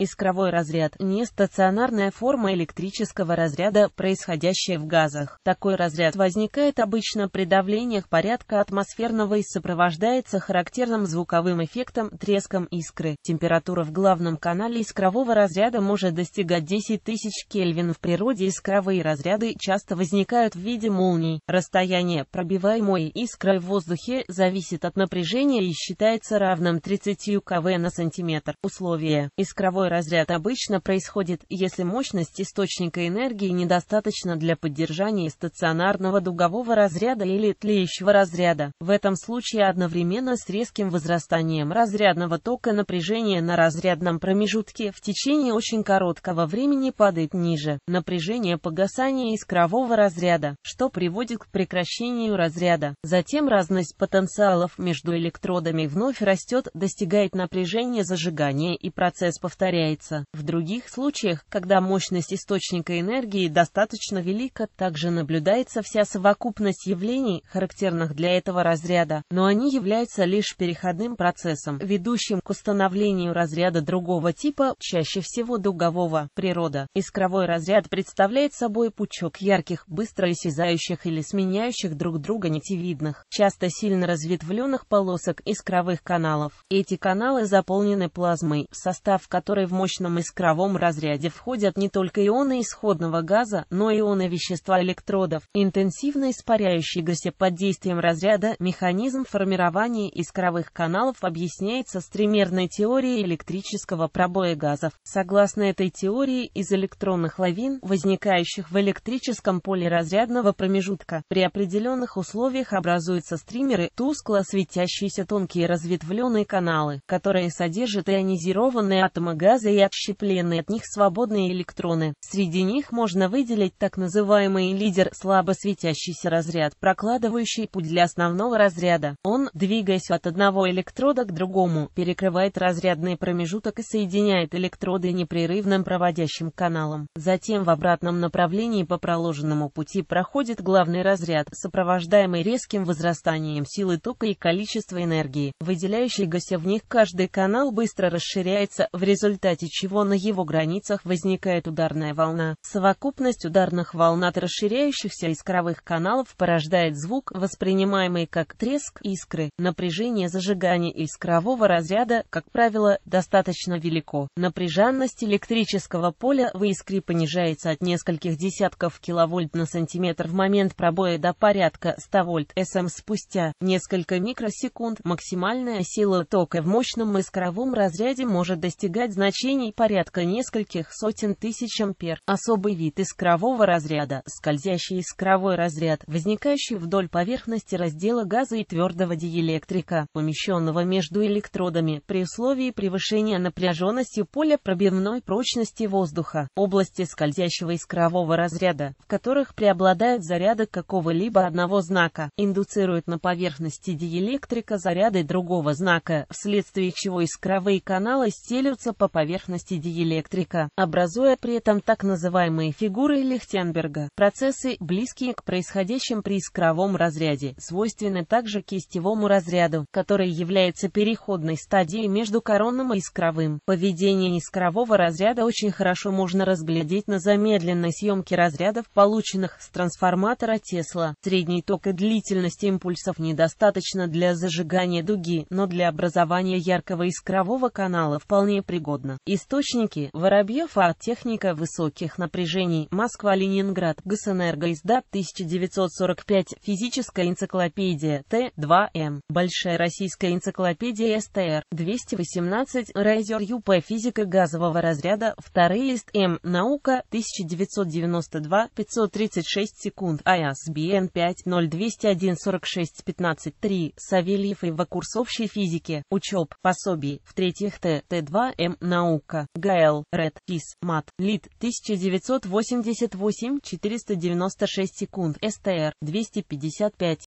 Искровой разряд – нестационарная форма электрического разряда, происходящая в газах. Такой разряд возникает обычно при давлениях порядка атмосферного и сопровождается характерным звуковым эффектом – треском искры. Температура в главном канале искрового разряда может достигать 10 тысяч Кельвин. В природе искровые разряды часто возникают в виде молний. Расстояние, пробиваемой искрой в воздухе, зависит от напряжения и считается равным 30 кв на сантиметр. Условия. Искровой разряд обычно происходит, если мощность источника энергии недостаточно для поддержания стационарного дугового разряда или тлеющего разряда. В этом случае одновременно с резким возрастанием разрядного тока напряжение на разрядном промежутке в течение очень короткого времени падает ниже. Напряжение погасания искрового разряда, что приводит к прекращению разряда. Затем разность потенциалов между электродами вновь растет, достигает напряжения зажигания и процесс повторяется повторяется. В других случаях, когда мощность источника энергии достаточно велика, также наблюдается вся совокупность явлений, характерных для этого разряда, но они являются лишь переходным процессом, ведущим к установлению разряда другого типа, чаще всего дугового, природа. Искровой разряд представляет собой пучок ярких, быстро исчезающих или сменяющих друг друга нитевидных, часто сильно разветвленных полосок искровых каналов. Эти каналы заполнены плазмой, в состав которой в мощном искровом разряде входят не только ионы исходного газа, но и ионы вещества электродов. Интенсивно испаряющийся под действием разряда механизм формирования искровых каналов объясняется стримерной теорией электрического пробоя газов. Согласно этой теории, из электронных лавин, возникающих в электрическом поле разрядного промежутка, при определенных условиях образуются стримеры, тускло светящиеся тонкие разветвленные каналы, которые содержат ионизированные атомы газа газа и общеплены от них свободные электроны. Среди них можно выделить так называемый лидер, слабо светящийся разряд, прокладывающий путь для основного разряда. Он, двигаясь от одного электрода к другому, перекрывает разрядный промежуток и соединяет электроды непрерывным проводящим каналом. Затем в обратном направлении по проложенному пути проходит главный разряд, сопровождаемый резким возрастанием силы тока и количества энергии, выделяющейся в них каждый канал быстро расширяется, в результате результате чего на его границах возникает ударная волна. Совокупность ударных волн от расширяющихся искровых каналов порождает звук, воспринимаемый как треск искры. Напряжение зажигания искрового разряда, как правило, достаточно велико. Напряженность электрического поля в искре понижается от нескольких десятков киловольт на сантиметр в момент пробоя до порядка 100 вольт СМ спустя несколько микросекунд. Максимальная сила тока в мощном искровом разряде может достигать значительных значений порядка нескольких сотен тысяч ампер. Особый вид искрового разряда, скользящий искровой разряд, возникающий вдоль поверхности раздела газа и твердого диэлектрика, помещенного между электродами при условии превышения напряженности поля пробивной прочности воздуха. Области скользящего искрового разряда, в которых преобладают заряды какого-либо одного знака, индуцируют на поверхности диэлектрика заряды другого знака, вследствие чего искровые каналы стелются по поверхности поверхности диэлектрика, образуя при этом так называемые фигуры Лихтенберга. Процессы, близкие к происходящим при искровом разряде, свойственны также кистевому разряду, который является переходной стадией между коронным и искровым. Поведение искрового разряда очень хорошо можно разглядеть на замедленной съемке разрядов, полученных с трансформатора Тесла. Средний ток и длительность импульсов недостаточно для зажигания дуги, но для образования яркого искрового канала вполне пригодно понятно. Источники. Воробьев А. техника высоких напряжений. Москва-Ленинград. Госэнерго. 1945. Физическая энциклопедия. Т2М. Большая российская энциклопедия СТР. 218. Райзер ЮП. Физика газового разряда. Второй лист М. Наука. 1992. 536 секунд. ISBN а. 5-0201-46-15-3. Савельев и В Вакурсовщий физике. Учеб. Пособий. В третьих Т. Т2М. Наука. Наука. Гаэл. Ред. Кис. Мат. Лид. 1988. 496 секунд. СТР. 255.